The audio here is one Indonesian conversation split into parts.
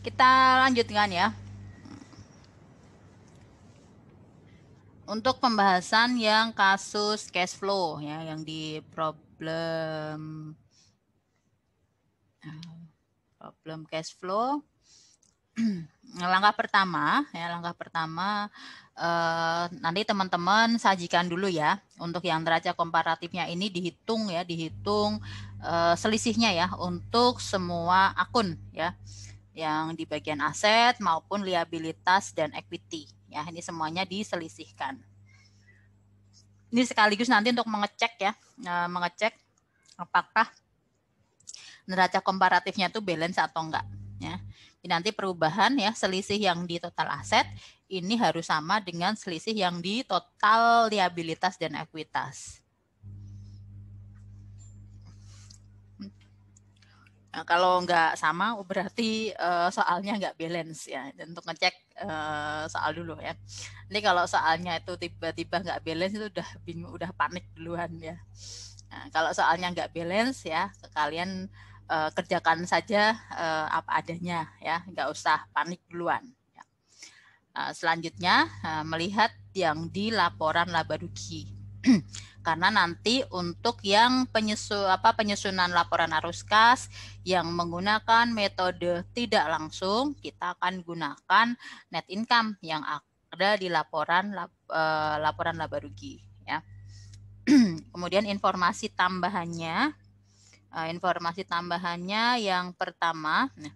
Kita lanjutkan ya. Untuk pembahasan yang kasus cash flow ya yang di problem problem cash flow langkah pertama ya langkah pertama eh, nanti teman-teman sajikan dulu ya untuk yang derajat komparatifnya ini dihitung ya dihitung eh, selisihnya ya untuk semua akun ya yang di bagian aset maupun liabilitas dan equity. Ya, ini semuanya diselisihkan. Ini sekaligus nanti untuk mengecek ya, e, mengecek apakah neraca komparatifnya itu balance atau enggak ya. ini nanti perubahan ya selisih yang di total aset ini harus sama dengan selisih yang di total liabilitas dan ekuitas. Nah, kalau nggak sama oh, berarti uh, soalnya nggak balance ya. Dan untuk ngecek uh, soal dulu ya. Ini kalau soalnya itu tiba-tiba nggak balance itu udah bingung, udah panik duluan ya. Nah, kalau soalnya nggak balance ya, kalian uh, kerjakan saja uh, apa adanya ya, nggak usah panik duluan. Ya. Nah, selanjutnya uh, melihat yang di laporan laba rugi. karena nanti untuk yang penyesu apa penyusunan laporan arus kas yang menggunakan metode tidak langsung kita akan gunakan net income yang ada di laporan lap, eh, laporan laba rugi ya kemudian informasi tambahannya eh, informasi tambahannya yang pertama nah,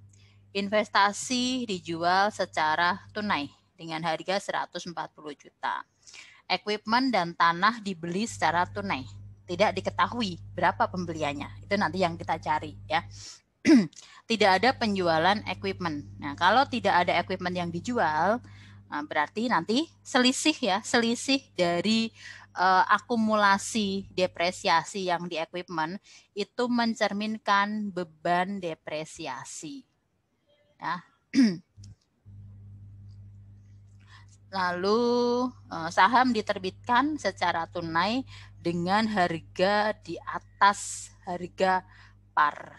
investasi dijual secara tunai dengan harga 140 juta equipment dan tanah dibeli secara tunai. Tidak diketahui berapa pembeliannya. Itu nanti yang kita cari ya. tidak ada penjualan equipment. Nah, kalau tidak ada equipment yang dijual, eh, berarti nanti selisih ya, selisih dari uh, akumulasi depresiasi yang di equipment itu mencerminkan beban depresiasi. Ya. lalu eh, saham diterbitkan secara tunai dengan harga di atas harga par.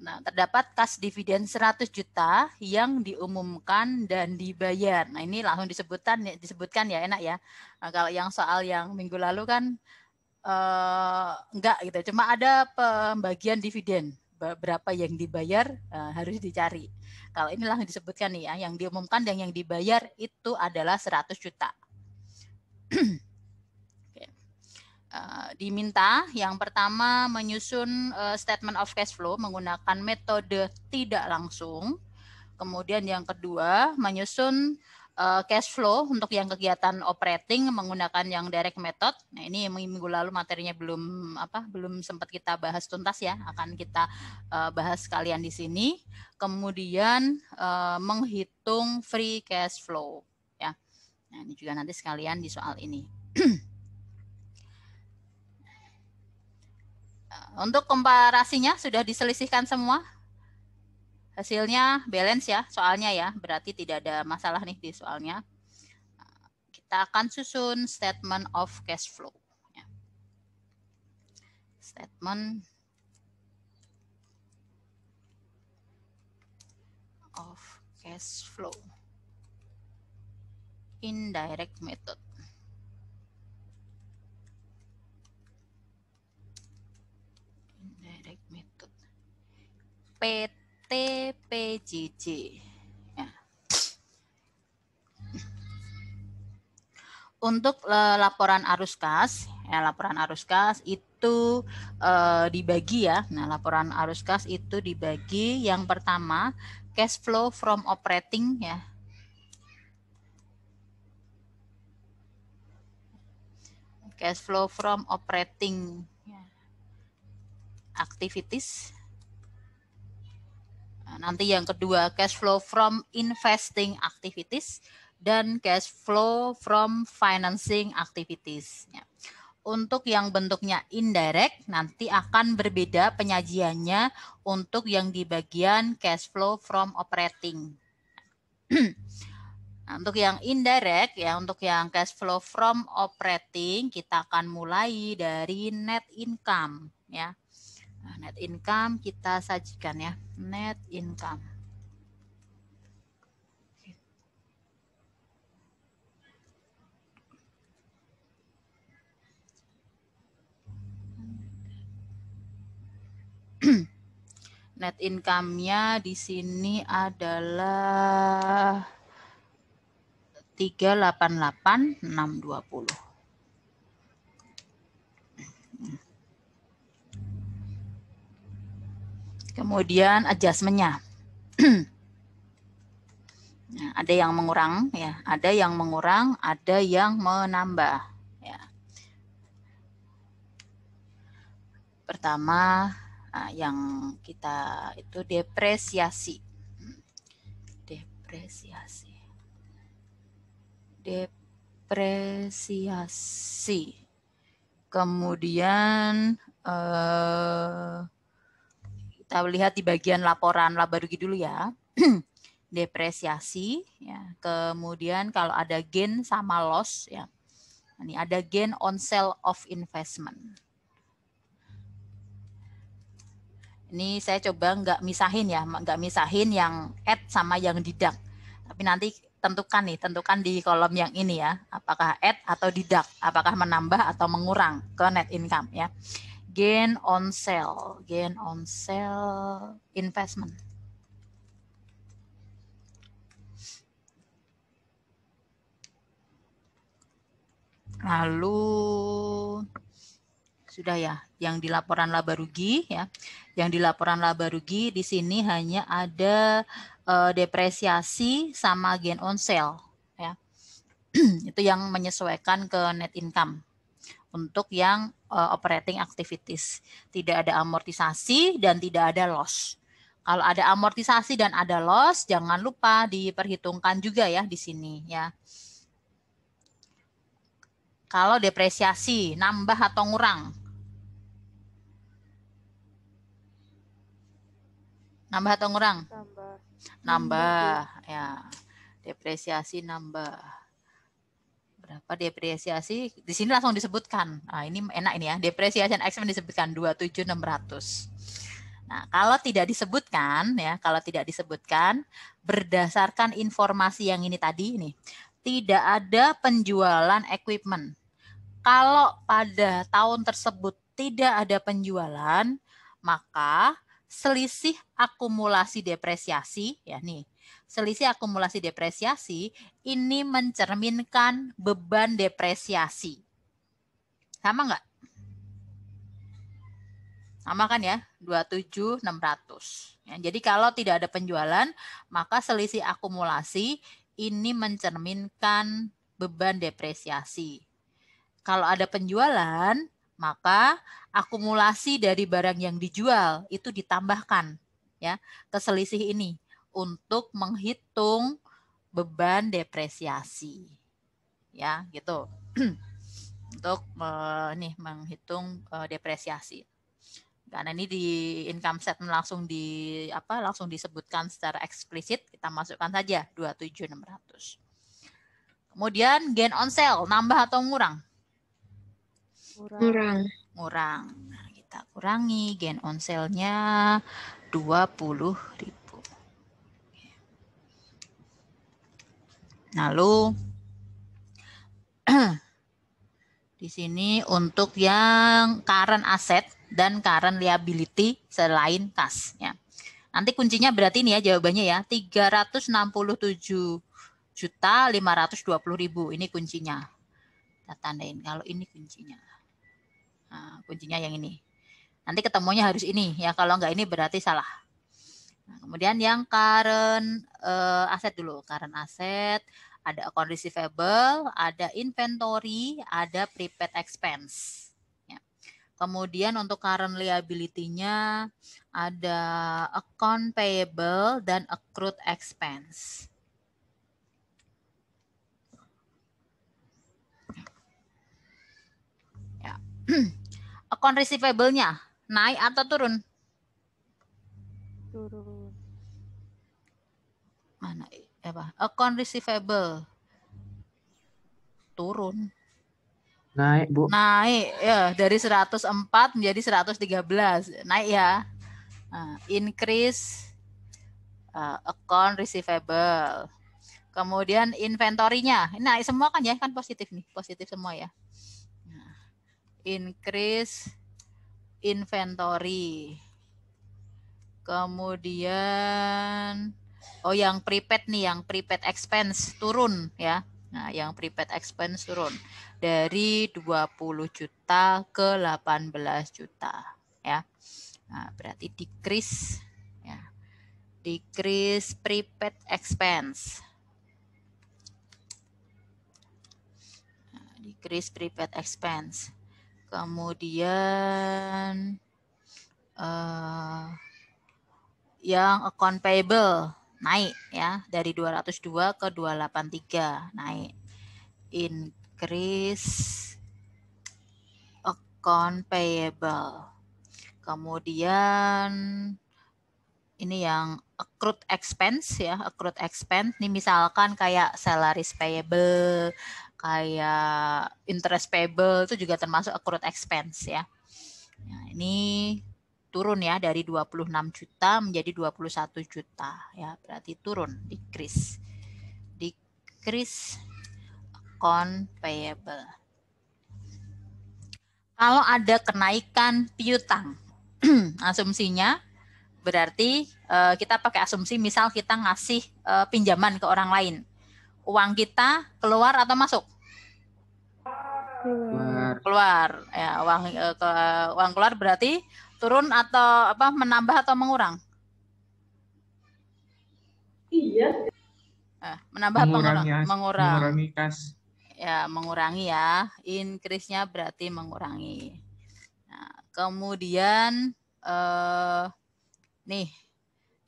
Nah, terdapat kas dividen 100 juta yang diumumkan dan dibayar. Nah, ini langsung disebutkan disebutkan ya enak ya. Nah, kalau yang soal yang minggu lalu kan eh, enggak gitu. Cuma ada pembagian dividen berapa yang dibayar eh, harus dicari. Kalau inilah yang disebutkan nih ya, yang diumumkan dan yang dibayar itu adalah 100 juta. okay. Eh, diminta yang pertama menyusun uh, statement of cash flow menggunakan metode tidak langsung. Kemudian yang kedua menyusun Eh, cash flow untuk yang kegiatan operating menggunakan yang direct method. Nah, ini minggu lalu materinya belum apa belum sempat kita bahas tuntas ya, akan kita eh, bahas sekalian di sini. Kemudian eh, menghitung free cash flow ya. Nah, ini juga nanti sekalian di soal ini. Untuk komparasinya sudah diselisihkan semua Hasilnya balance ya soalnya ya, berarti tidak ada masalah nih di soalnya. Kita akan susun statement of cash flow. Ya. Statement of cash flow. Indirect method. indirect method. PT TPJJ. Ya. Untuk eh, laporan arus kas, ya, laporan arus kas itu eh, dibagi ya. Nah, laporan arus kas itu dibagi yang pertama cash flow from operating ya. Cash flow from operating ya. activities Nah, nanti yang kedua cash flow from investing activities dan cash flow from financing activities. Ya. Untuk yang bentuknya indirect nanti akan berbeda penyajiannya untuk yang di bagian cash flow from operating. Nah, untuk yang indirect ya untuk yang cash flow from operating kita akan mulai dari net income ya. Nah, net income kita sajikan ya. Net income. Net income-nya di sini adalah dua puluh. Kemudian adjustmentnya. nah, ada yang mengurang, ya, ada yang mengurang, ada yang menambah. Ya. Pertama nah, yang kita itu depresiasi, depresiasi, depresiasi. Kemudian eh, kita lihat di bagian laporan laba rugi dulu ya. Depresiasi ya. Kemudian kalau ada gain sama loss ya. Ini ada gain on sale of investment. Ini saya coba nggak misahin ya, nggak misahin yang add sama yang didak. Tapi nanti tentukan nih, tentukan di kolom yang ini ya, apakah add atau didak, apakah menambah atau mengurang ke net income ya gain on sale, gain on sale investment. Lalu sudah ya, yang di laporan laba rugi ya. Yang di laporan laba rugi di sini hanya ada uh, depresiasi sama gain on sale ya. Itu yang menyesuaikan ke net income. Untuk yang uh, operating activities. Tidak ada amortisasi dan tidak ada loss. Kalau ada amortisasi dan ada loss, jangan lupa diperhitungkan juga ya di sini ya. Kalau depresiasi nambah atau ngurang? Nambah atau ngurang? Nambah. Nambah, nambah. ya. Depresiasi nambah berapa depresiasi di sini langsung disebutkan. Nah, ini enak ini ya. Depresiasi dua expense disebutkan 27600. Nah, kalau tidak disebutkan ya, kalau tidak disebutkan berdasarkan informasi yang ini tadi ini tidak ada penjualan equipment. Kalau pada tahun tersebut tidak ada penjualan, maka selisih akumulasi depresiasi ya nih selisih akumulasi depresiasi ini mencerminkan beban depresiasi. Sama nggak? Sama kan ya, 27600. Ya, jadi kalau tidak ada penjualan, maka selisih akumulasi ini mencerminkan beban depresiasi. Kalau ada penjualan, maka akumulasi dari barang yang dijual itu ditambahkan ya ke selisih ini untuk menghitung beban depresiasi. Ya, gitu. untuk uh, nih menghitung uh, depresiasi. Karena ini di income set langsung di apa langsung disebutkan secara eksplisit, kita masukkan saja 27600. Kemudian gain on sale nambah atau ngurang? Kurang. Ngurang. Nah, kita kurangi gain on sale-nya 20.000. Lalu di sini untuk yang current asset dan current liability selain kas ya. Nanti kuncinya berarti ini ya jawabannya ya 367 juta ini kuncinya. Kita tandain kalau ini kuncinya. Nah, kuncinya yang ini. Nanti ketemunya harus ini ya kalau enggak ini berarti salah. Nah, kemudian yang current uh, aset dulu, current aset, ada account receivable, ada inventory, ada prepaid expense. Ya. Kemudian untuk current liability-nya ada account payable dan accrued expense. Ya. account receivable-nya naik atau turun? Turun mana apa account receivable turun naik bu naik ya dari 104 menjadi 113 naik ya uh, increase uh, account receivable kemudian inventorinya naik semua kan ya kan positif nih positif semua ya nah, increase inventory kemudian Oh, yang prepaid nih, yang prepaid expense turun ya. Nah, yang prepaid expense turun dari 20 juta ke 18 juta ya. Nah, berarti decrease ya. Decrease prepaid expense. Nah, decrease prepaid expense. Kemudian uh, yang account payable naik ya dari 202 ke 283 naik increase account payable kemudian ini yang accrued expense ya accrued expense ini misalkan kayak salaries payable kayak interest payable itu juga termasuk accrued expense ya nah, ini turun ya dari 26 juta menjadi 21 juta ya berarti turun decrease decrease account payable kalau ada kenaikan piutang asumsinya berarti uh, kita pakai asumsi misal kita ngasih uh, pinjaman ke orang lain uang kita keluar atau masuk keluar keluar ya uang uh, ke, uang keluar berarti Turun atau apa menambah atau mengurang? Iya. Eh, menambah mengurangi, atau mengurang? Mengurang. Mengurangi kas. Ya, mengurangi ya. Increase-nya berarti mengurangi. Nah, kemudian eh nih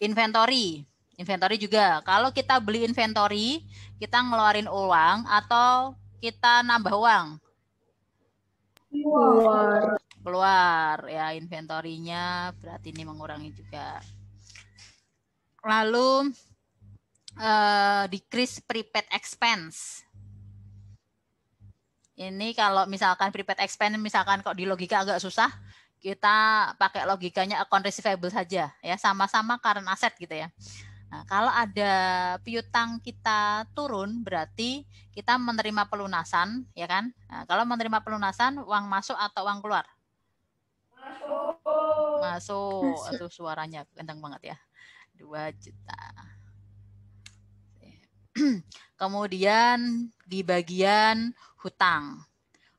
inventory. Inventory juga. Kalau kita beli inventory, kita ngeluarin uang atau kita nambah uang? Keluar keluar ya inventorinya berarti ini mengurangi juga lalu uh, decrease prepaid expense ini kalau misalkan prepaid expense misalkan kok di logika agak susah kita pakai logikanya account receivable saja ya sama-sama current asset gitu ya Nah, kalau ada piutang kita turun berarti kita menerima pelunasan, ya kan? Nah, kalau menerima pelunasan uang masuk atau uang keluar? Masuk. Masuk. Aduh, suaranya kencang banget ya. 2 juta. Kemudian di bagian hutang.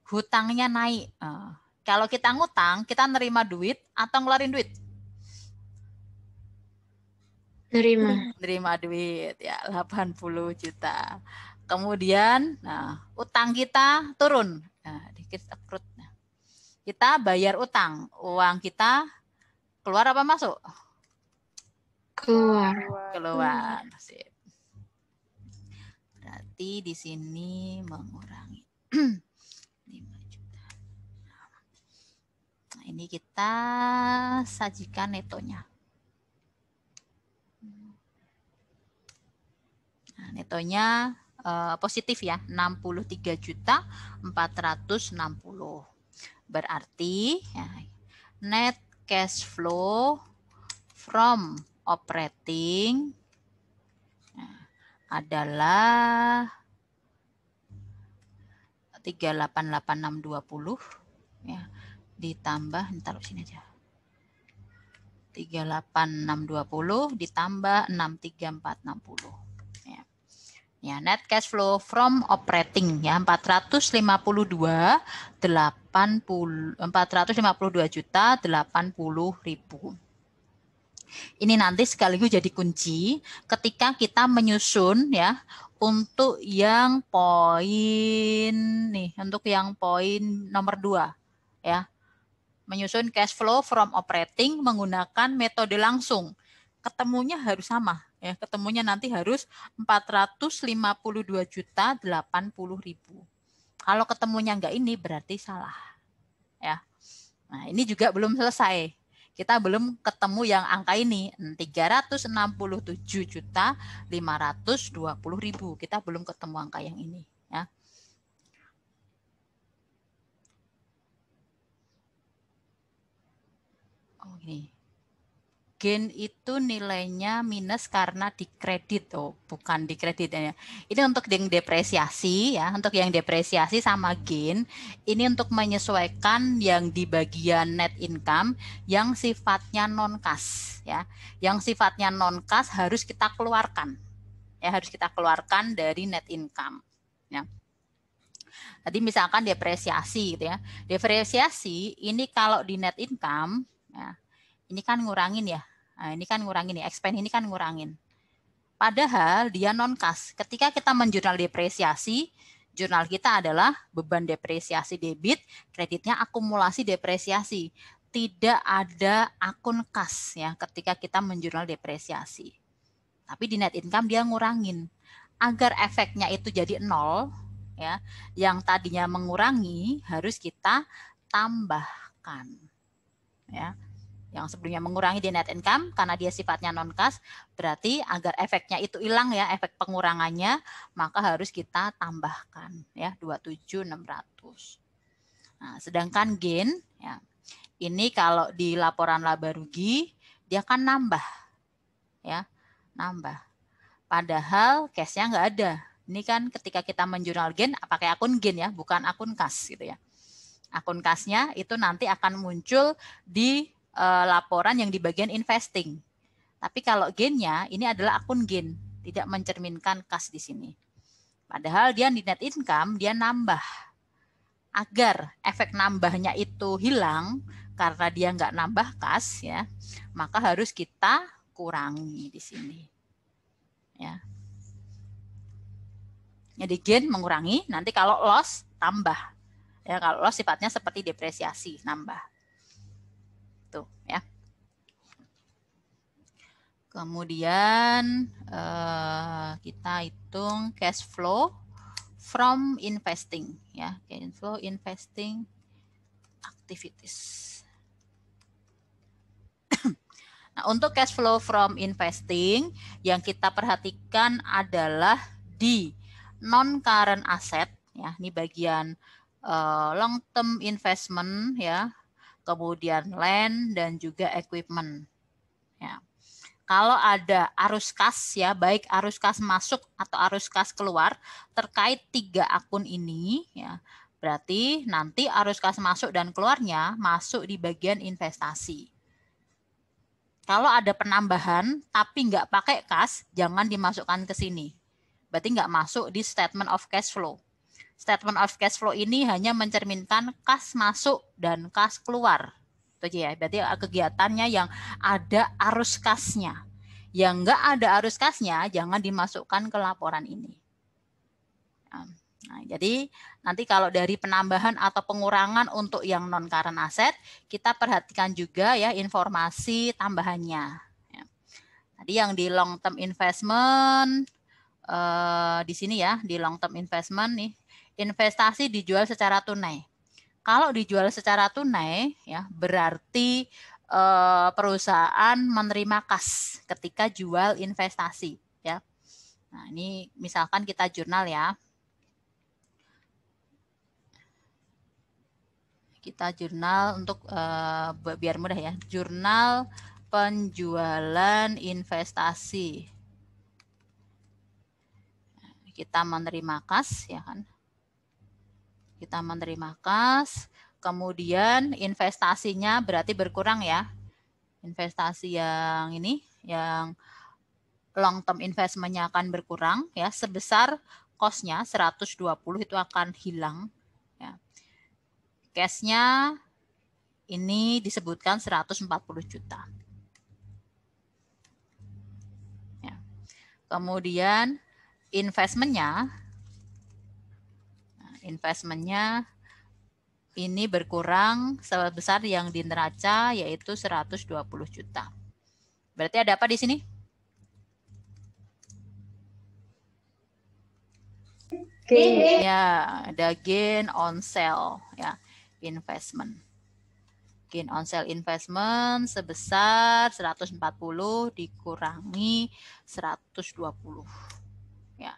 Hutangnya naik. Eh, kalau kita ngutang, kita nerima duit atau ngeluarin duit? Nerima. Nerima duit ya 80 juta. Kemudian nah utang kita turun. Nah, dikit kita bayar utang, uang kita keluar apa masuk? Keluar. Keluar. Sip. Berarti di sini mengurangi. lima juta. Nah, ini kita sajikan netonya. Nah, netonya uh, positif ya, 63 juta 460. Berarti ya, net cash flow from operating ya, adalah 388620 ya ditambah entar sini aja 38620 ditambah 63460 ya net cash flow from operating ya 452 80 452 juta 80 ribu. Ini nanti sekaligus jadi kunci ketika kita menyusun ya untuk yang poin nih untuk yang poin nomor 2 ya. Menyusun cash flow from operating menggunakan metode langsung. Ketemunya harus sama Ya, ketemunya nanti harus 452 juta puluh ribu. Kalau ketemunya enggak ini berarti salah. Ya. Nah, ini juga belum selesai. Kita belum ketemu yang angka ini 367 juta puluh ribu. Kita belum ketemu angka yang ini. Ya. Oh, ini gain itu nilainya minus karena dikredit oh bukan dikreditnya. Ini untuk yang depresiasi ya, untuk yang depresiasi sama gain ini untuk menyesuaikan yang di bagian net income yang sifatnya non kas ya. Yang sifatnya non kas harus kita keluarkan. Ya harus kita keluarkan dari net income ya. Tadi misalkan depresiasi gitu ya. Depresiasi ini kalau di net income ya, ini kan ngurangin ya Nah, ini kan ngurangin ya, expand ini kan ngurangin. Padahal dia non kas. Ketika kita menjurnal depresiasi, jurnal kita adalah beban depresiasi debit, kreditnya akumulasi depresiasi. Tidak ada akun kas ya ketika kita menjurnal depresiasi. Tapi di net income dia ngurangin agar efeknya itu jadi nol ya, yang tadinya mengurangi harus kita tambahkan ya yang sebelumnya mengurangi di net income karena dia sifatnya non cash berarti agar efeknya itu hilang ya efek pengurangannya maka harus kita tambahkan ya 27600. Nah, sedangkan gain ya ini kalau di laporan laba rugi dia akan nambah ya nambah padahal cashnya nggak ada ini kan ketika kita menjurnal gain pakai akun gain ya bukan akun kas gitu ya akun kasnya itu nanti akan muncul di Eh, laporan yang di bagian investing. Tapi kalau gainnya ini adalah akun gain, tidak mencerminkan kas di sini. Padahal dia di net income dia nambah. Agar efek nambahnya itu hilang karena dia nggak nambah kas ya, maka harus kita kurangi di sini. Ya. Jadi gain mengurangi, nanti kalau loss tambah. Ya kalau loss sifatnya seperti depresiasi, nambah itu ya. Kemudian uh, kita hitung cash flow from investing ya, cash flow investing activities. Nah, untuk cash flow from investing yang kita perhatikan adalah di non current asset ya, ini bagian uh, eh, long term investment ya, kemudian land dan juga equipment. Ya. Kalau ada arus kas ya, baik arus kas masuk atau arus kas keluar terkait tiga akun ini ya. Berarti nanti arus kas masuk dan keluarnya masuk di bagian investasi. Kalau ada penambahan tapi nggak pakai kas, jangan dimasukkan ke sini. Berarti nggak masuk di statement of cash flow statement of cash flow ini hanya mencerminkan kas masuk dan kas keluar. Itu aja ya. Berarti kegiatannya yang ada arus kasnya. Yang enggak ada arus kasnya jangan dimasukkan ke laporan ini. Nah, nah, jadi nanti kalau dari penambahan atau pengurangan untuk yang non current aset, kita perhatikan juga ya informasi tambahannya. Ya. Tadi yang di long term investment eh, di sini ya di long term investment nih investasi dijual secara tunai. Kalau dijual secara tunai, ya berarti eh, perusahaan menerima kas ketika jual investasi, ya. Nah, ini misalkan kita jurnal ya. Kita jurnal untuk eh, biar mudah ya, jurnal penjualan investasi. Kita menerima kas, ya kan? Kita menerima kas, kemudian investasinya berarti berkurang ya. Investasi yang ini, yang long term investmentnya akan berkurang ya sebesar costnya 120 itu akan hilang ya. Cashnya ini disebutkan 140 juta. Ya. Kemudian investmentnya investmentnya ini berkurang sebesar yang di neraca yaitu 120 juta. Berarti ada apa di sini? Gain. Ya, ada gain on sale ya, investment. Gain on sale investment sebesar 140 dikurangi 120. Ya.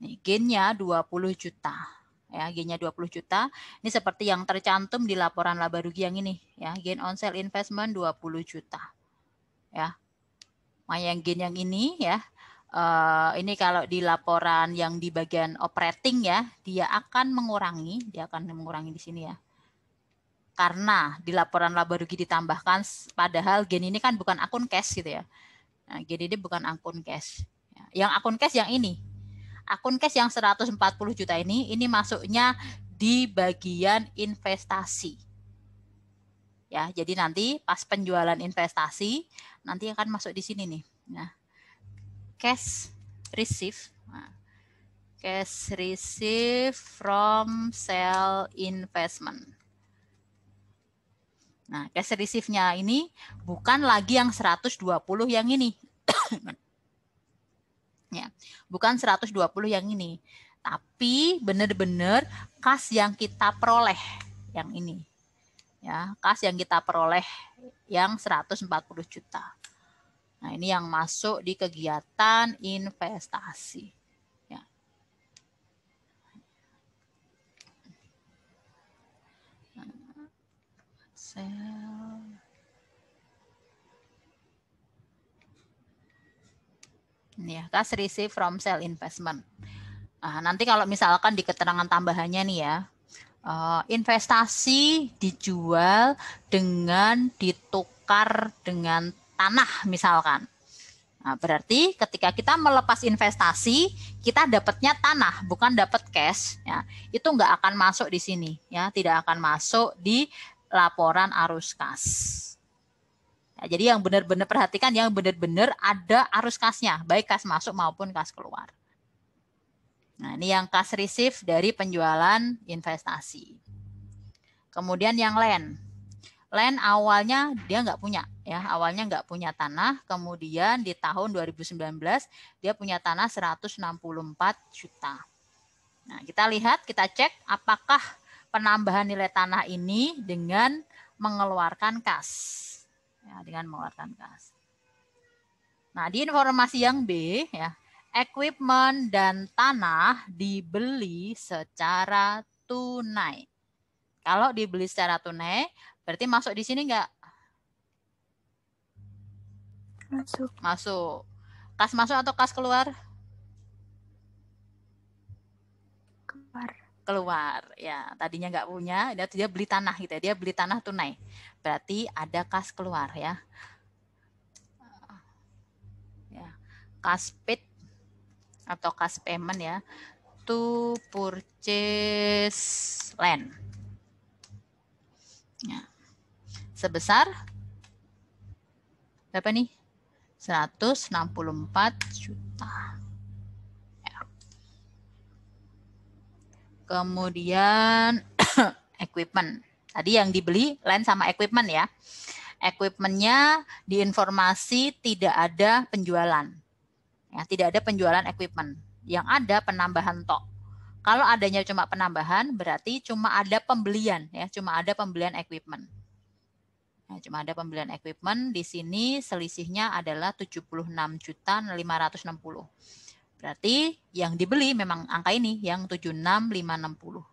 Nih, gainnya 20 juta ya gainnya 20 juta. Ini seperti yang tercantum di laporan laba rugi yang ini ya, gain on sale investment 20 juta. Ya. Nah, yang gain yang ini ya. Uh, ini kalau di laporan yang di bagian operating ya, dia akan mengurangi, dia akan mengurangi di sini ya. Karena di laporan laba rugi ditambahkan, padahal gain ini kan bukan akun cash gitu ya. Nah, gain ini bukan akun cash. Ya. Yang akun cash yang ini, akun cash yang 140 juta ini ini masuknya di bagian investasi. Ya, jadi nanti pas penjualan investasi nanti akan masuk di sini nih. Nah, cash receive nah, cash receive from sell investment. Nah, cash receive-nya ini bukan lagi yang 120 yang ini. Nah, ya bukan 120 yang ini tapi benar-benar kas yang kita peroleh yang ini ya kas yang kita peroleh yang 140 juta nah ini yang masuk di kegiatan investasi ya. Nah, sel ya cash receive from sale investment. Nah, nanti kalau misalkan di keterangan tambahannya nih ya, eh, investasi dijual dengan ditukar dengan tanah misalkan. Nah, berarti ketika kita melepas investasi, kita dapatnya tanah, bukan dapat cash. Ya. Itu nggak akan masuk di sini, ya, tidak akan masuk di laporan arus kas. Ya, jadi yang benar-benar perhatikan yang benar-benar ada arus kasnya, baik kas masuk maupun kas keluar. Nah, ini yang kas receive dari penjualan investasi. Kemudian yang land. Land awalnya dia nggak punya, ya awalnya nggak punya tanah. Kemudian di tahun 2019 dia punya tanah 164 juta. Nah, kita lihat, kita cek apakah penambahan nilai tanah ini dengan mengeluarkan kas ya, dengan mengeluarkan gas. Nah, di informasi yang B ya, equipment dan tanah dibeli secara tunai. Kalau dibeli secara tunai, berarti masuk di sini enggak? Masuk. Masuk. Kas masuk atau kas keluar? Keluar keluar ya tadinya nggak punya dia dia beli tanah gitu ya dia beli tanah tunai berarti ada kas keluar ya ya kas paid atau kas payment ya to purchase land ya. sebesar berapa nih 164 juta Kemudian equipment. Tadi yang dibeli lain sama equipment ya. Equipmentnya diinformasi tidak ada penjualan. Ya, tidak ada penjualan equipment. Yang ada penambahan tok. Kalau adanya cuma penambahan berarti cuma ada pembelian ya, cuma ada pembelian equipment. Nah, cuma ada pembelian equipment di sini selisihnya adalah juta 76.560. Berarti yang dibeli memang angka ini yang 76560.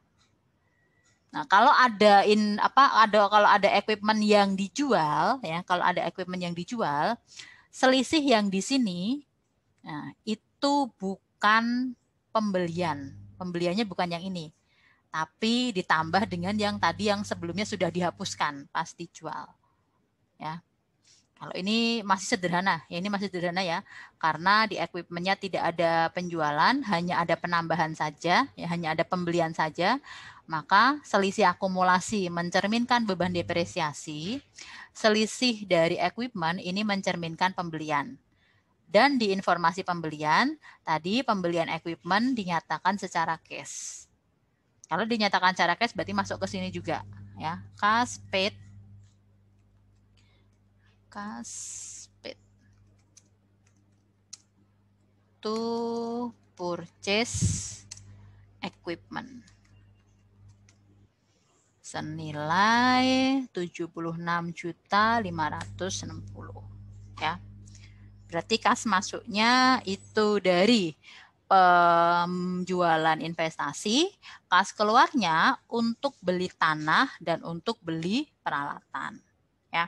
Nah, kalau ada in apa ada kalau ada equipment yang dijual ya, kalau ada equipment yang dijual, selisih yang di sini nah, itu bukan pembelian. Pembeliannya bukan yang ini. Tapi ditambah dengan yang tadi yang sebelumnya sudah dihapuskan pasti jual Ya. Kalau ini masih sederhana, ya ini masih sederhana ya, karena di equipmentnya tidak ada penjualan, hanya ada penambahan saja, ya hanya ada pembelian saja, maka selisih akumulasi mencerminkan beban depresiasi, selisih dari equipment ini mencerminkan pembelian. Dan di informasi pembelian, tadi pembelian equipment dinyatakan secara cash. Kalau dinyatakan secara cash berarti masuk ke sini juga ya. Cash paid speed to purchase equipment senilai 76.560 ya. Berarti kas masuknya itu dari penjualan investasi, kas keluarnya untuk beli tanah dan untuk beli peralatan ya.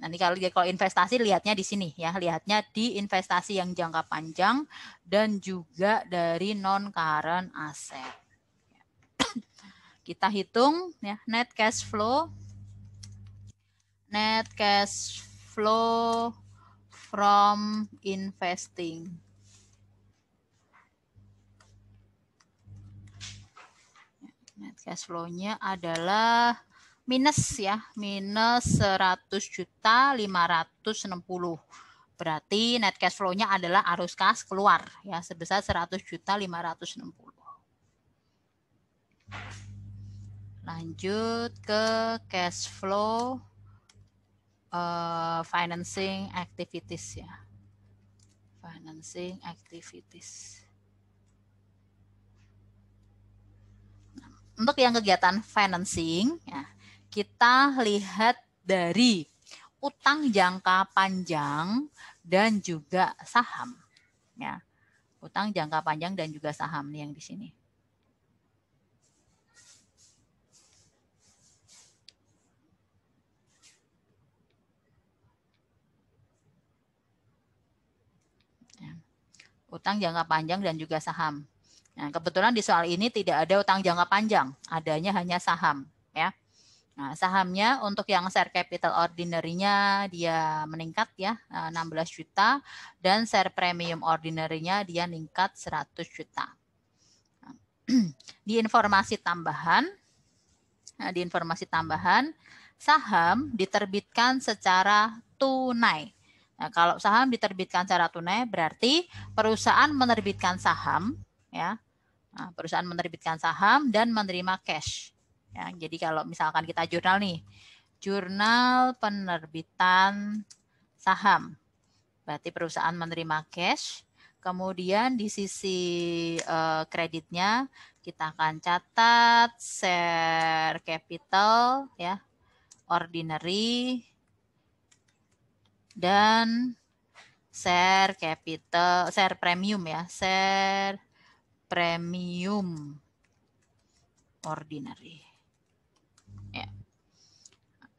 Nanti kalau kalau investasi lihatnya di sini ya, lihatnya di investasi yang jangka panjang dan juga dari non current asset. Kita hitung ya net cash flow net cash flow from investing. Net cash flow-nya adalah minus ya, minus 100 juta 560. Berarti net cash flow-nya adalah arus kas keluar ya sebesar 100 juta 560. Lanjut ke cash flow uh, financing activities ya. Financing activities. Untuk yang kegiatan financing ya kita lihat dari utang jangka panjang dan juga saham. Ya, utang jangka panjang dan juga saham nih yang di sini. Ya, utang jangka panjang dan juga saham. Nah, kebetulan di soal ini tidak ada utang jangka panjang, adanya hanya saham, ya. Nah, sahamnya untuk yang share capital ordinary dia meningkat ya 16 eh, juta dan share premium ordinary dia meningkat 100 juta. Di informasi tambahan, nah, di informasi tambahan, saham diterbitkan secara tunai. Nah, kalau saham diterbitkan secara tunai berarti perusahaan menerbitkan saham ya. Nah, perusahaan menerbitkan saham dan menerima cash. Ya, jadi kalau misalkan kita jurnal nih, jurnal penerbitan saham. Berarti perusahaan menerima cash. Kemudian di sisi uh, kreditnya kita akan catat share capital ya, ordinary dan share capital, share premium ya, share premium ordinary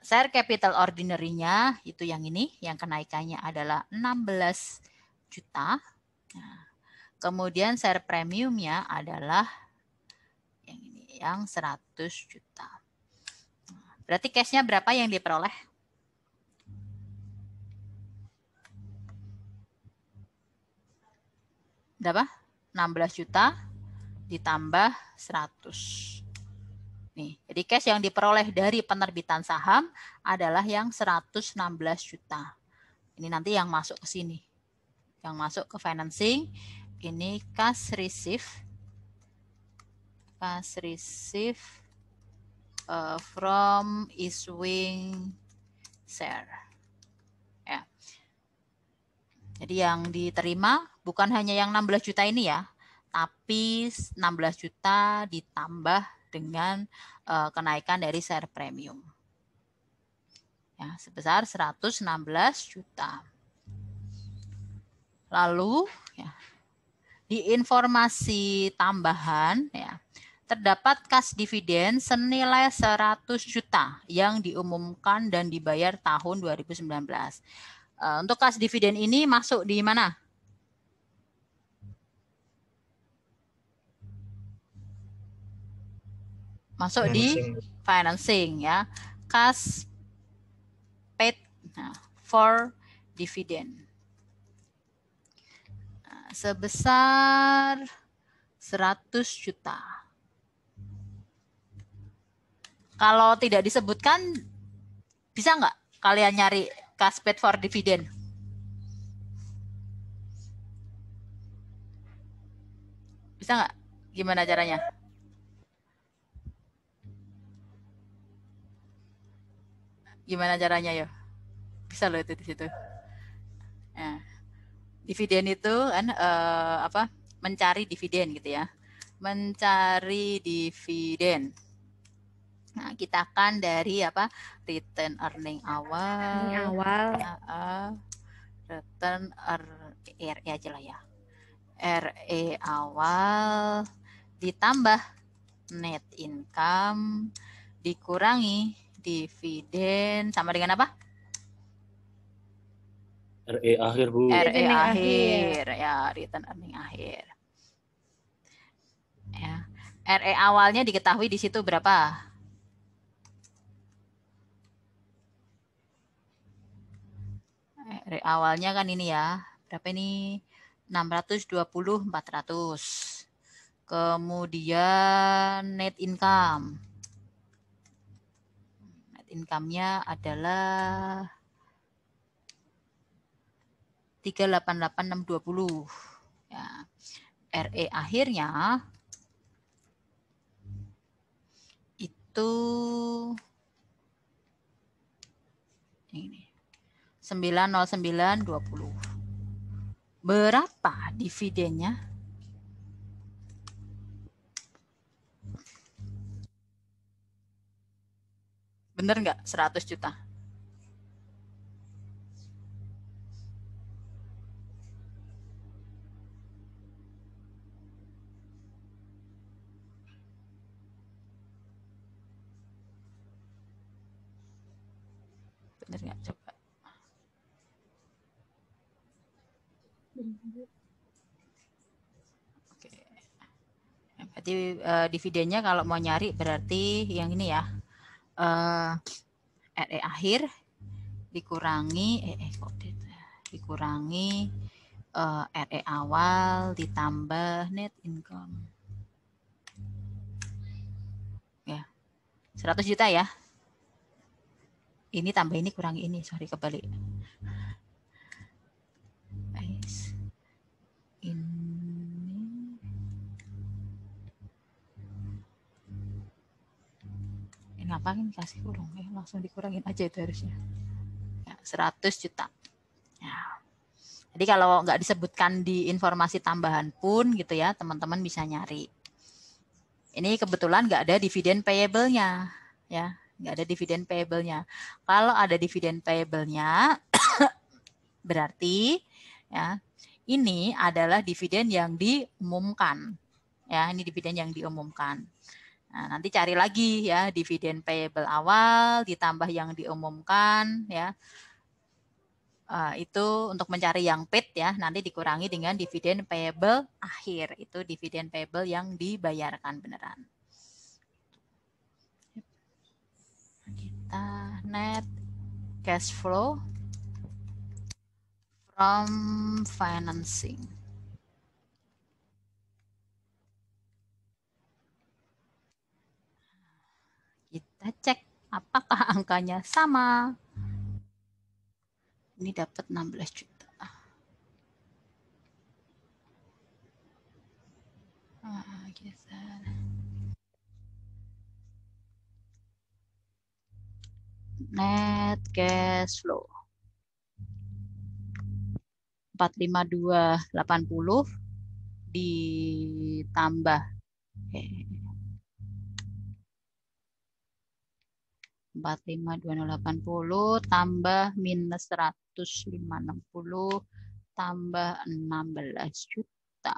share capital ordinary-nya itu yang ini, yang kenaikannya adalah 16 juta. Nah, kemudian share premiumnya adalah yang ini, yang 100 juta. Nah, berarti cash-nya berapa yang diperoleh? Berapa? 16 juta ditambah 100. Nih, jadi cash yang diperoleh dari penerbitan saham adalah yang 116 juta. Ini nanti yang masuk ke sini. Yang masuk ke financing ini cash receive cash receive uh, from issuing share. Ya. Jadi yang diterima bukan hanya yang 16 juta ini ya, tapi 16 juta ditambah dengan uh, kenaikan dari share premium. Ya, sebesar 116 juta. Lalu ya, di informasi tambahan ya, terdapat kas dividen senilai 100 juta yang diumumkan dan dibayar tahun 2019. Uh, eh, untuk kas dividen ini masuk di mana? masuk di financing ya cash paid nah, for dividend nah, sebesar 100 juta kalau tidak disebutkan bisa nggak kalian nyari cash paid for dividend bisa nggak gimana caranya Gimana caranya ya Bisa loh itu di situ. Nah, dividen itu kan uh, apa? Mencari dividen gitu ya. Mencari dividen. Nah, kita kan dari apa? Return earning awal. Earning awal. Uh, uh, return ya aja lah ya. RE awal ditambah net income dikurangi dividen sama dengan apa? RE akhir, Bu. E RE akhir. Ya, return earning akhir. Ya. RE awalnya diketahui di situ berapa? RE awalnya kan ini ya. Berapa ini? 620 400. Kemudian net income income-nya adalah 388620. Ya. RE akhirnya itu ini 20. Berapa dividennya? Bener nggak 100 juta? Bener nggak? Coba. Oke. Berarti uh, dividennya kalau mau nyari berarti yang ini ya, uh, eh, RE eh, eh, akhir dikurangi eh, eh kok ya? dikurangi uh, RE awal ditambah net income. Ya. 100 juta ya. Ini tambah ini kurangi ini, sorry kebalik. eh, ngapain kasih kurang eh, langsung dikurangin aja itu harusnya ya, 100 juta ya. jadi kalau nggak disebutkan di informasi tambahan pun gitu ya teman-teman bisa nyari ini kebetulan nggak ada dividen payable-nya ya nggak ada dividen payable-nya kalau ada dividen payable-nya berarti ya ini adalah dividen yang diumumkan ya ini dividen yang diumumkan Nah, nanti cari lagi ya dividen payable awal ditambah yang diumumkan ya. Uh, itu untuk mencari yang paid ya nanti dikurangi dengan dividen payable akhir itu dividen payable yang dibayarkan beneran kita net cash flow from financing kita cek apakah angkanya sama. Ini dapat 16 juta. Ah, geser. Net cash flow. 45280 ditambah. Okay. 452080 tambah minus 10560 tambah 16 juta.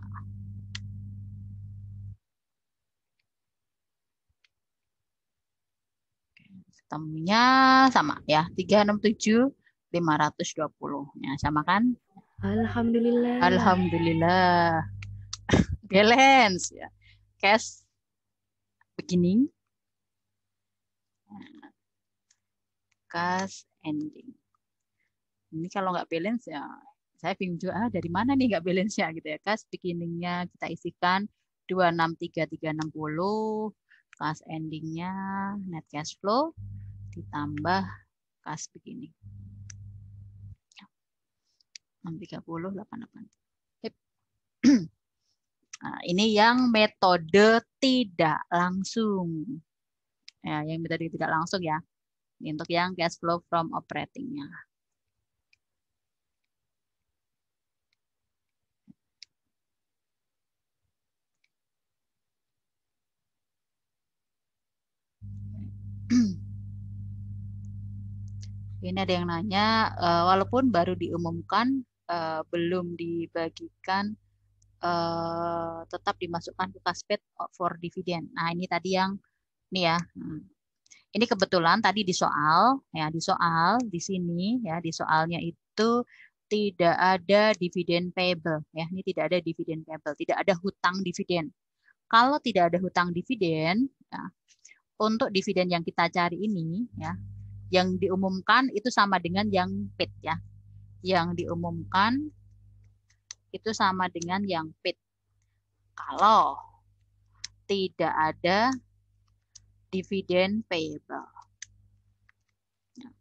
Ketemunya sama ya, 367 520. Ya, sama kan? Alhamdulillah. Alhamdulillah. Balance ya. Cash beginning bekas ending. Ini kalau nggak balance ya saya bingung juga ah, dari mana nih nggak balance ya gitu ya kas beginningnya kita isikan 263360 kas endingnya net cash flow ditambah kas beginning 630 88 Nah, ini yang metode tidak langsung. Ya, yang metode tidak langsung ya untuk yang cash flow from operatingnya. Ini ada yang nanya, eh, walaupun baru diumumkan, eh, belum dibagikan, eh, tetap dimasukkan ke kaspet for dividen. Nah ini tadi yang ini ya, hmm. Ini kebetulan tadi di soal ya di soal di sini ya di soalnya itu tidak ada dividen payable ya ini tidak ada dividen payable tidak ada hutang dividen kalau tidak ada hutang dividen ya, untuk dividen yang kita cari ini ya yang diumumkan itu sama dengan yang paid ya yang diumumkan itu sama dengan yang paid kalau tidak ada dividen payable. Nah,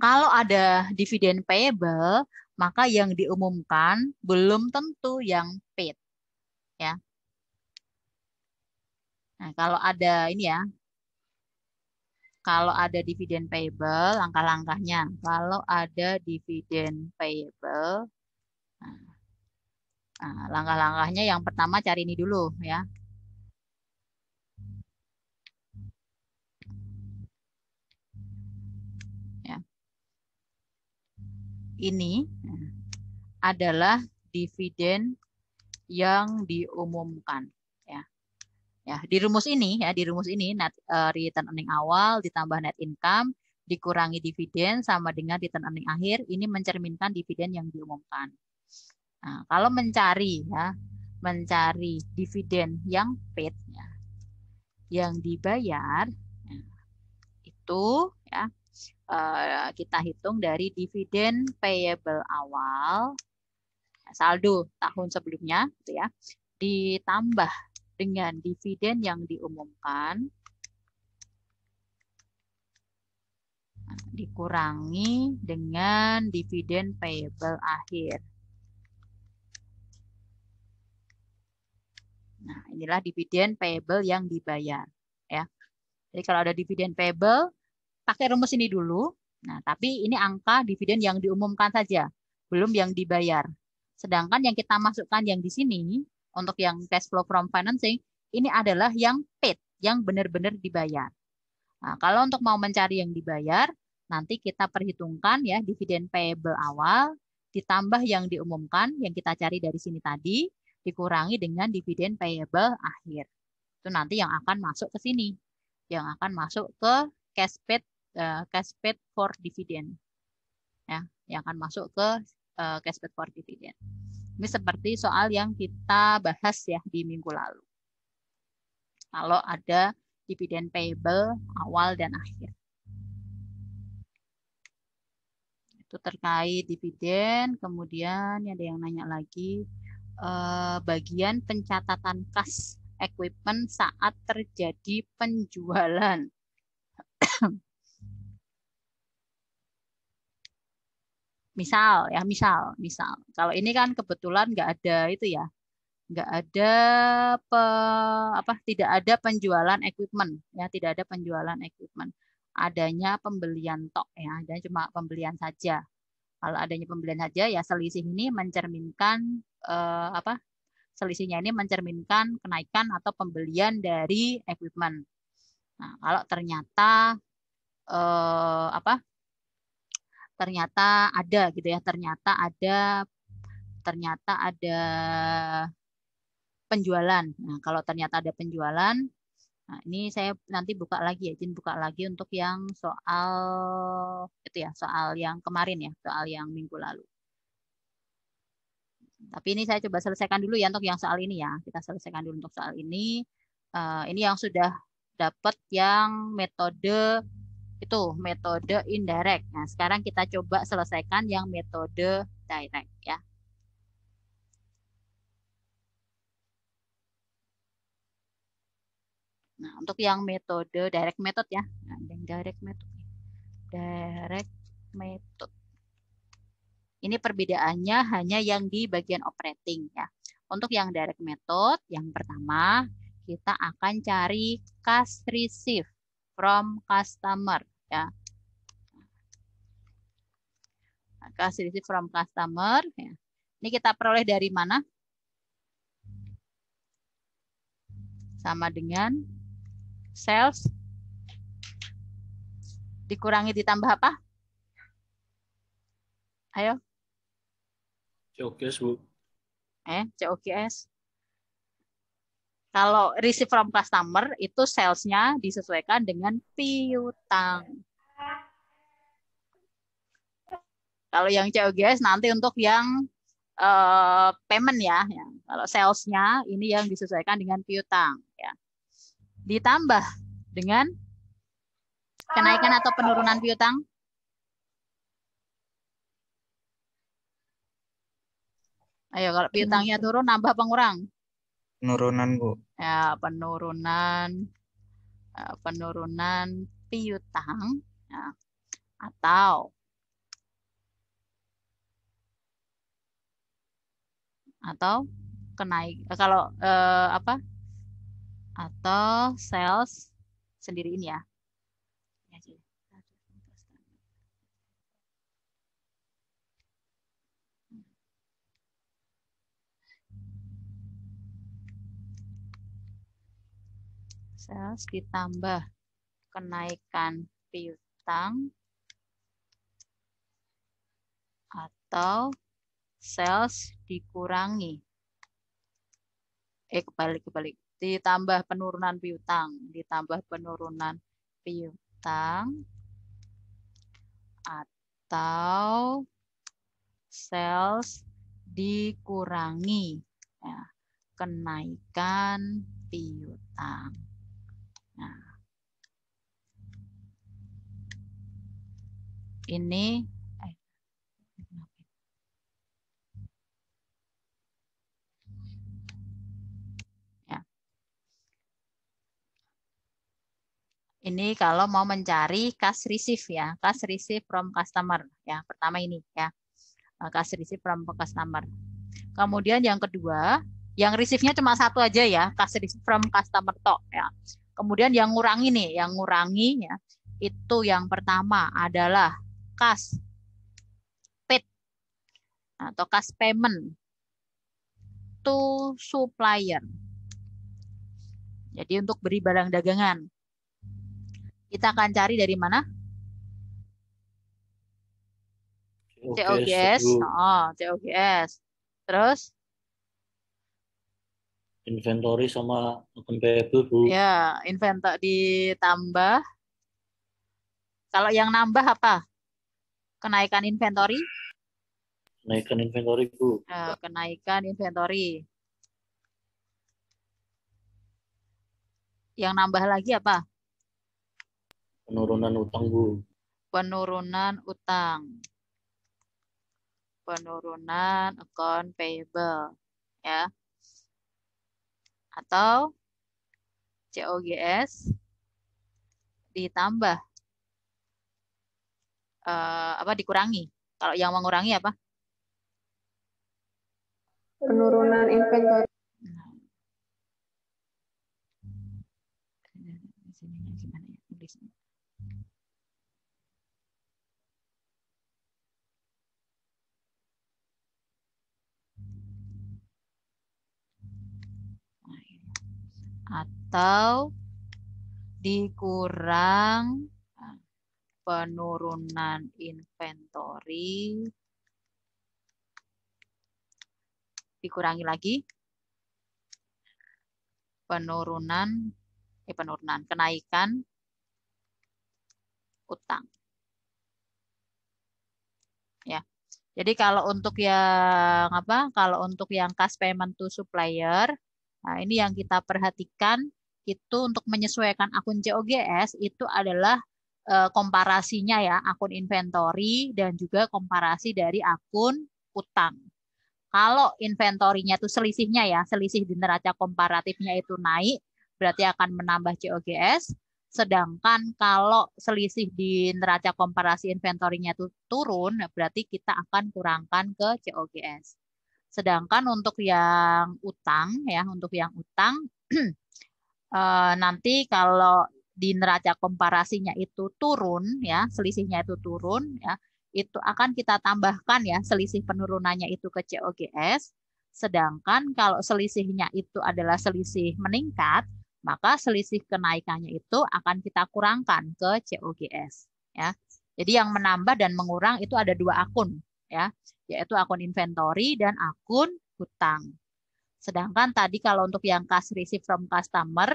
kalau ada dividen payable, maka yang diumumkan belum tentu yang paid. Ya. Nah, kalau ada ini ya. Kalau ada dividen payable, langkah-langkahnya. Kalau ada dividen payable, nah, nah, langkah-langkahnya yang pertama cari ini dulu ya. ini hmm. adalah dividen yang diumumkan ya. Ya, di rumus ini ya, di rumus ini net uh, return earning awal ditambah net income dikurangi dividen sama dengan return earning akhir ini mencerminkan dividen yang diumumkan. Nah, kalau mencari ya, mencari dividen yang paid ya, yang dibayar ya, itu ya Eh, kita hitung dari dividen payable awal saldo tahun sebelumnya gitu ya ditambah dengan dividen yang diumumkan dikurangi dengan dividen payable akhir. Nah, inilah dividen payable yang dibayar ya. Jadi kalau ada dividen payable pakai rumus ini dulu. Nah, tapi ini angka dividen yang diumumkan saja, belum yang dibayar. Sedangkan yang kita masukkan yang di sini untuk yang cash flow from financing ini adalah yang paid, yang benar-benar dibayar. Nah, kalau untuk mau mencari yang dibayar, nanti kita perhitungkan ya dividen payable awal ditambah yang diumumkan yang kita cari dari sini tadi dikurangi dengan dividen payable akhir. Itu nanti yang akan masuk ke sini, yang akan masuk ke cash paid Eh, cash paid for dividend ya yang akan masuk ke eh, cash paid for dividend. Ini seperti soal yang kita bahas ya di minggu lalu. Kalau ada dividen payable awal dan akhir. Itu terkait dividen, kemudian ada yang nanya lagi eh, bagian pencatatan kas equipment saat terjadi penjualan. Misal ya, misal, misal. Kalau ini kan kebetulan nggak ada itu ya, nggak ada pe, apa tidak ada penjualan equipment ya tidak ada penjualan equipment adanya pembelian tok ya ada cuma pembelian saja kalau adanya pembelian saja ya selisih ini mencerminkan eh, apa selisihnya ini mencerminkan kenaikan atau pembelian dari equipment nah kalau ternyata eh, apa ternyata ada gitu ya ternyata ada ternyata ada penjualan nah kalau ternyata ada penjualan nah ini saya nanti buka lagi ya izin buka lagi untuk yang soal itu ya soal yang kemarin ya soal yang minggu lalu tapi ini saya coba selesaikan dulu ya untuk yang soal ini ya kita selesaikan dulu untuk soal ini uh, ini yang sudah dapat yang metode itu metode indirect. Nah, sekarang kita coba selesaikan yang metode direct ya. Nah, untuk yang metode direct method ya. Nah, yang direct method. Direct method. Ini perbedaannya hanya yang di bagian operating ya. Untuk yang direct method, yang pertama kita akan cari cash receive from customer ya. Nah, kasih selisih from customer ya. Ini kita peroleh dari mana? Sama dengan sales dikurangi ditambah apa? Ayo. COGS, Bu. Eh, COGS. Kalau receive from customer itu salesnya disesuaikan dengan piutang. Kalau yang COGS nanti untuk yang uh, payment ya, ya. Kalau salesnya ini yang disesuaikan dengan piutang ya. Ditambah dengan kenaikan atau penurunan piutang? Ayo kalau piutangnya turun nambah pengurang penurunan bu ya penurunan ya, penurunan piutang ya, atau atau kenaik eh, kalau eh, apa atau sales sendiriin ya sales ditambah kenaikan piutang atau sales dikurangi eh kebalik kebalik ditambah penurunan piutang ditambah penurunan piutang atau sales dikurangi ya, kenaikan piutang Nah, ini eh, ya. Ini kalau mau mencari cash receive ya, cash receive from customer ya. Pertama ini ya. Eh, cash receive from customer. Kemudian yang kedua, yang receive-nya cuma satu aja ya, cash receive from customer to ya. Kemudian yang ngurangi nih, yang ngurangi ya, itu yang pertama adalah cash paid atau kas payment to supplier. Jadi untuk beri barang dagangan. Kita akan cari dari mana? COGS. Oh, COGS. Terus inventory sama akun payable bu ya inventor ditambah kalau yang nambah apa kenaikan inventory kenaikan inventory bu ya, kenaikan inventory yang nambah lagi apa penurunan utang bu penurunan utang penurunan account payable ya atau COGS ditambah eh, apa dikurangi. Kalau yang mengurangi apa? Penurunan inventory. Nah, atau dikurang penurunan inventory dikurangi lagi penurunan eh penurunan kenaikan utang. Ya. Jadi kalau untuk yang apa? Kalau untuk yang cash payment to supplier, nah ini yang kita perhatikan itu untuk menyesuaikan akun COGS itu adalah eh, komparasinya ya akun inventory dan juga komparasi dari akun utang. Kalau inventorinya itu selisihnya ya, selisih di neraca komparatifnya itu naik, berarti akan menambah COGS. Sedangkan kalau selisih di neraca komparasi inventorinya itu turun, berarti kita akan kurangkan ke COGS. Sedangkan untuk yang utang ya, untuk yang utang Eh, nanti kalau di neraca komparasinya itu turun ya selisihnya itu turun ya itu akan kita tambahkan ya selisih penurunannya itu ke COGS sedangkan kalau selisihnya itu adalah selisih meningkat maka selisih kenaikannya itu akan kita kurangkan ke COGS ya jadi yang menambah dan mengurang itu ada dua akun ya yaitu akun inventory dan akun hutang Sedangkan tadi kalau untuk yang cash receive from customer,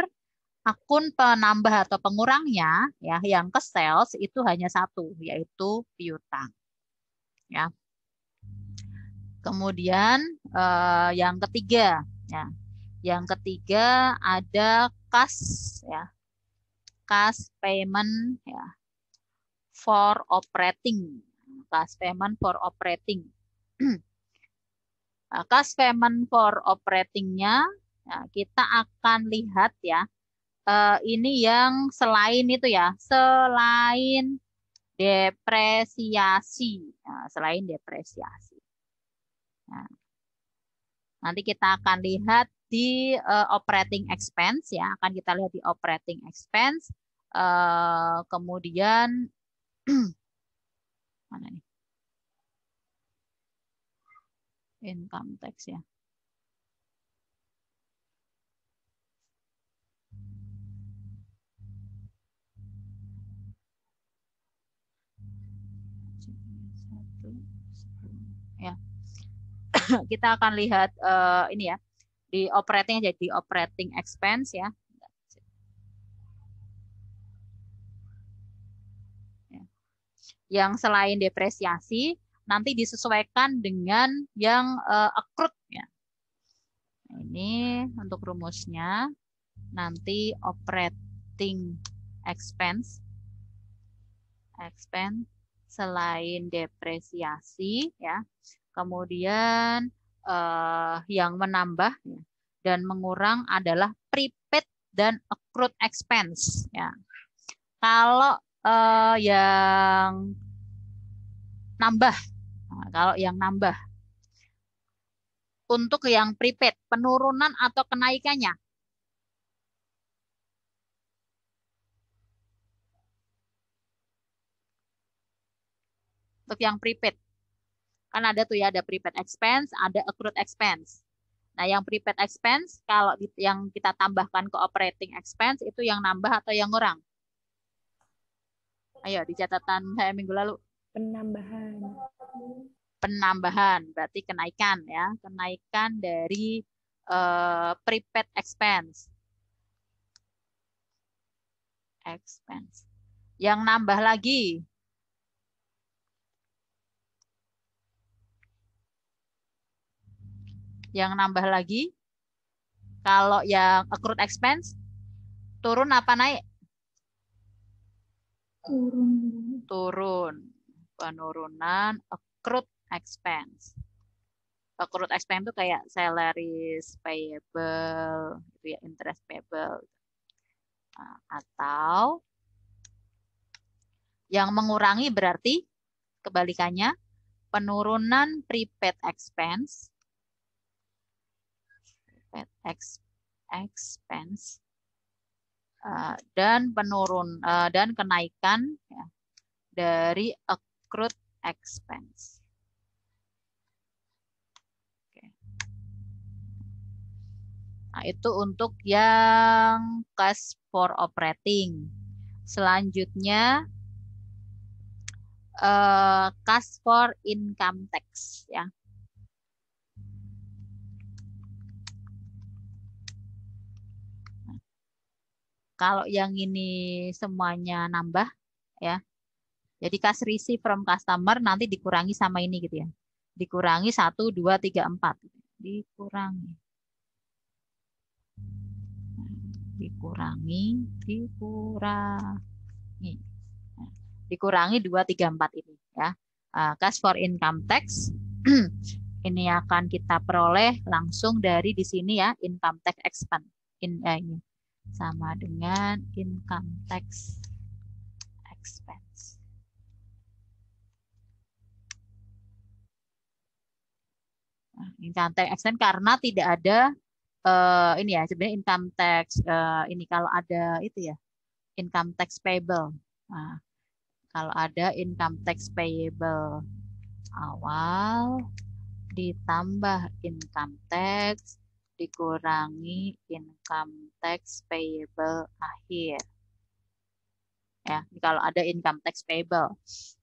akun penambah atau pengurangnya ya yang ke sales itu hanya satu yaitu piutang. Ya. Kemudian eh, yang ketiga ya. Yang ketiga ada cash ya. Cash payment ya. For operating. Cash payment for operating. Cash eh, payment for operatingnya ya, kita akan lihat ya. Eh, ini yang selain itu ya, selain depresiasi, nah, selain depresiasi. Nah, nanti kita akan lihat di uh, operating expense ya, akan kita lihat di operating expense. Uh, kemudian mana nih? income tax ya. ya kita akan lihat uh, ini ya di operating jadi operating expense ya. ya yang selain depresiasi nanti disesuaikan dengan yang uh, accrued ya. Nah, ini untuk rumusnya nanti operating expense expense selain depresiasi ya. Kemudian uh, yang menambah ya, dan mengurang adalah prepaid dan accrued expense ya. Kalau uh, yang nambah kalau yang nambah. Untuk yang prepaid, penurunan atau kenaikannya? Untuk yang prepaid. Kan ada tuh ya, ada prepaid expense, ada accrued expense. Nah, yang prepaid expense, kalau yang kita tambahkan ke operating expense, itu yang nambah atau yang ngurang? Ayo, di catatan saya minggu lalu. Penambahan penambahan berarti kenaikan ya kenaikan dari uh, prepaid expense expense yang nambah lagi yang nambah lagi kalau yang accrued expense turun apa naik turun turun penurunan accrued expense. Accrued expense itu kayak salaries payable, gitu ya, interest payable. Nah, atau yang mengurangi berarti kebalikannya penurunan prepaid expense. Prepaid expense expense uh, dan penurun uh, dan kenaikan ya, dari accrued expense. Nah, itu untuk yang cash for operating. Selanjutnya eh, cash for income tax ya. kalau yang ini semuanya nambah ya. Jadi cash receive from customer nanti dikurangi sama ini gitu ya. Dikurangi 1 2 3 4 dikurangi dikurangi dikurangi nah, dikurangi dua tiga empat ini ya. Ah, cash for income tax ini akan kita peroleh langsung dari di sini ya income tax expense in eh, ini sama dengan income tax expense. Nah, income tax expense karena tidak ada uh, ini ya sebenarnya income tax uh, ini kalau ada itu ya income tax payable. Nah, kalau ada income tax payable awal ditambah income tax dikurangi income tax payable akhir. Ya, kalau ada income tax payable.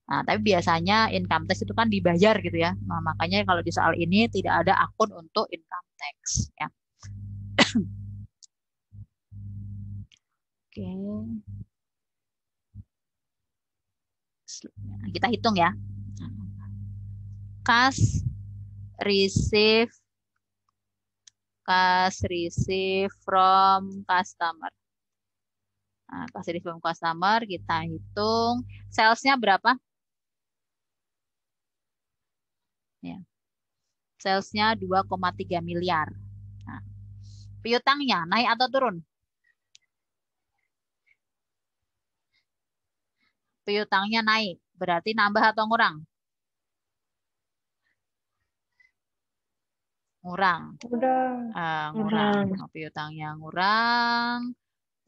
Nah, tapi biasanya income tax itu kan dibayar gitu ya. Nah, makanya kalau di soal ini tidak ada akun untuk income tax ya. Oke. Kita hitung ya. Kas receive kas receive from customer. Nah, kas receive from customer kita hitung salesnya berapa? Ya. Salesnya 2,3 miliar. Nah, piutangnya naik atau turun? piutangnya naik. Berarti nambah atau ngurang? Ngurang. Ngurang. Uh, ngurang. ngurang. Oh, piutangnya ngurang.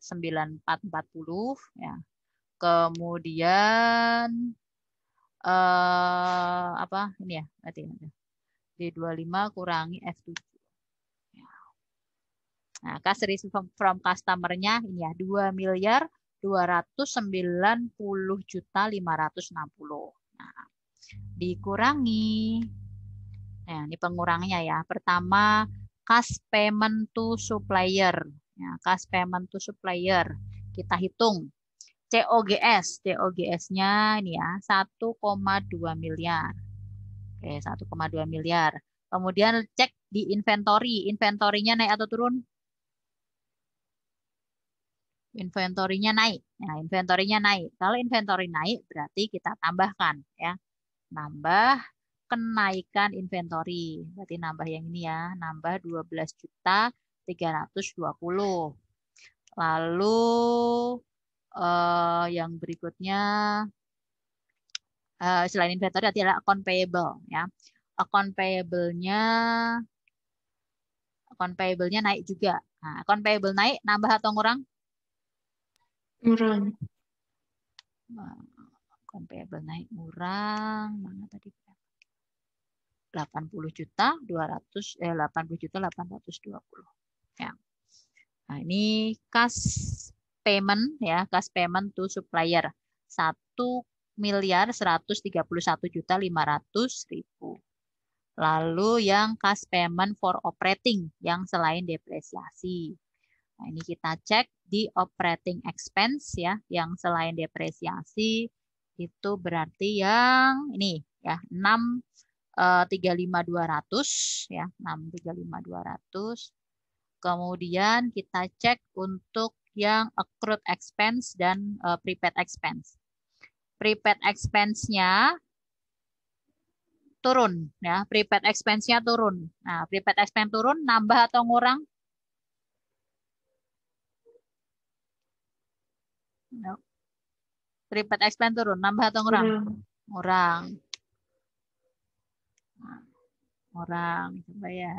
9440 ya. Kemudian eh uh, apa? Ini ya, nanti nanti. D25 kurangi F7. Ya. Nah, cash from, from customer-nya ini ya 2 miliar 290 juta 560. Nah, dikurangi. Nah, ini pengurangnya ya. Pertama, cash payment to supplier. Ya, cash payment to supplier. Kita hitung. COGS, COGS-nya ini ya 1,2 miliar. Oke, 1,2 miliar. Kemudian cek di inventory, Inventory-nya naik atau turun? inventory naik. Nah, inventory naik. Kalau inventory naik berarti kita tambahkan ya. Nambah kenaikan inventory. Berarti nambah yang ini ya, nambah 12 juta 320. Lalu eh, yang berikutnya eh, selain inventory adalah account payable ya. Account payable-nya account payable-nya naik juga. Nah, account payable naik nambah atau ngurang? Murang. Comparable naik murang. Mana tadi? 80 juta 200 eh 80 juta 820. Ya. Nah, ini cash payment ya, cash payment to supplier 1 miliar 131 juta 500 ribu. Lalu yang cash payment for operating yang selain depresiasi Nah, ini kita cek di operating expense ya, yang selain depresiasi itu berarti yang ini ya 6 35200 eh, ya, 635200. Kemudian kita cek untuk yang accrued expense dan uh, prepaid expense. Prepaid expense-nya turun ya, prepaid expense-nya turun. Nah, prepaid expense turun nambah atau ngurang? No. Repeat expand turun. Nambah atau ngurang? Orang. Orang, nah, Coba ya.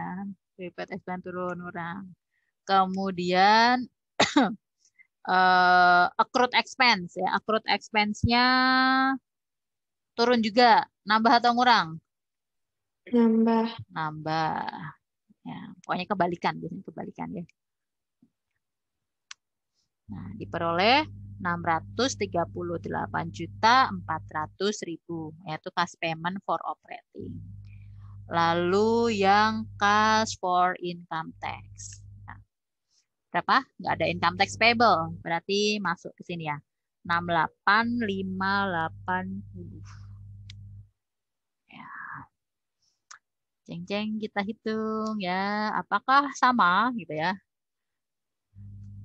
Repeat expand turun. orang. Kemudian uh, accrued expense. ya Accrued expense-nya turun juga. Nambah atau ngurang? Nambah. Nambah. Ya, pokoknya kebalikan. Biasanya kebalikan ya. Nah, diperoleh 638 juta 400 ribu yaitu cash payment for operating. Lalu yang cash for income tax. Nah, berapa? Nggak ada income tax payable. Berarti masuk ke sini ya. 68580. Ya. Ceng-ceng kita hitung ya. Apakah sama gitu ya?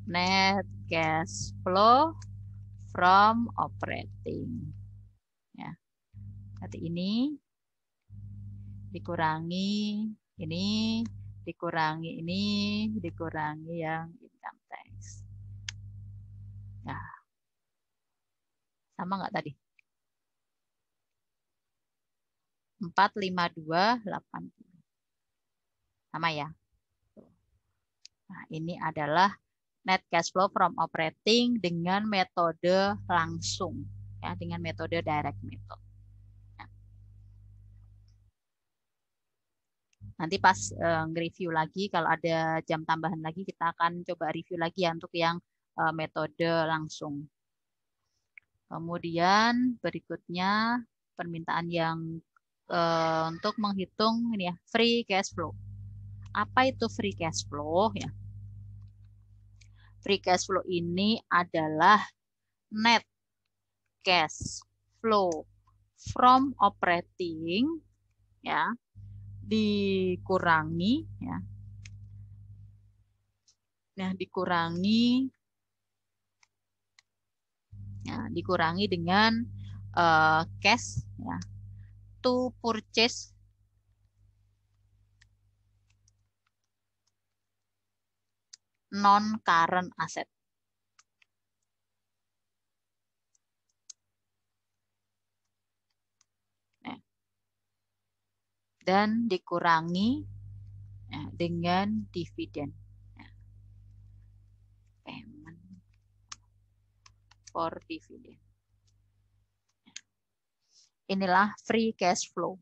net cash flow from operating. Ya. Berarti ini dikurangi ini, dikurangi ini, dikurangi yang income tax. Ya. Sama nggak tadi? delapan puluh. Sama ya? Nah, ini adalah net cash flow from operating dengan metode langsung ya dengan metode direct method. Ya. Nanti pas uh, eh, review lagi kalau ada jam tambahan lagi kita akan coba review lagi ya untuk yang eh, metode langsung. Kemudian berikutnya permintaan yang eh, untuk menghitung ini ya free cash flow. Apa itu free cash flow ya? free cash flow ini adalah net cash flow from operating ya dikurangi ya nah dikurangi ya dikurangi dengan uh, cash ya to purchase non current asset. Ya. dan dikurangi ya, dengan dividen. Ya. Payment for dividend. Inilah free cash flow.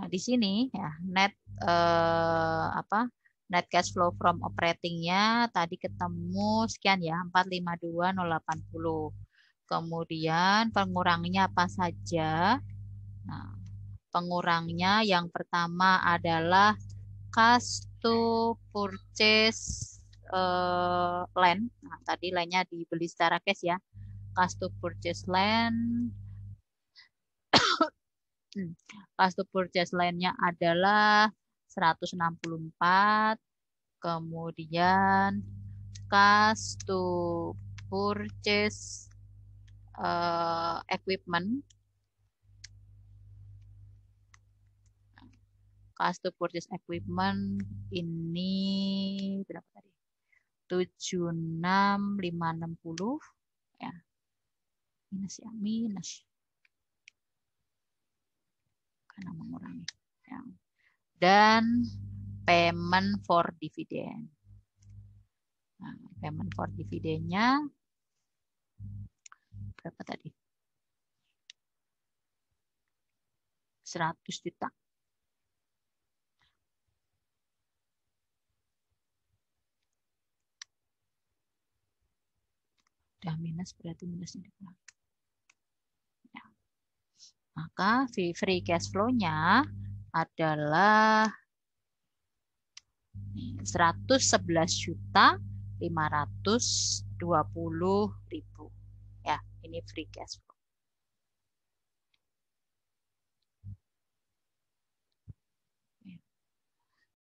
nah di sini ya net eh, apa net cash flow from operatingnya tadi ketemu sekian ya 452080. Kemudian pengurangnya apa saja? Nah, pengurangnya yang pertama adalah cash to purchase uh, land. Nah, tadi landnya dibeli secara cash ya. cash to purchase land Hmm. Cost to purchase lainnya adalah 164. Kemudian cost to purchase uh, equipment. Cost to purchase equipment ini berapa tadi? 76560 ya. Minus ya, minus karena mengurangi. Ya. Dan payment for dividend. Nah, payment for dividennya berapa tadi? 100 juta. Udah minus berarti minusnya dikurangi. Maka free cash flow-nya adalah 111 juta 520 ribu. Ya, ini free cash flow.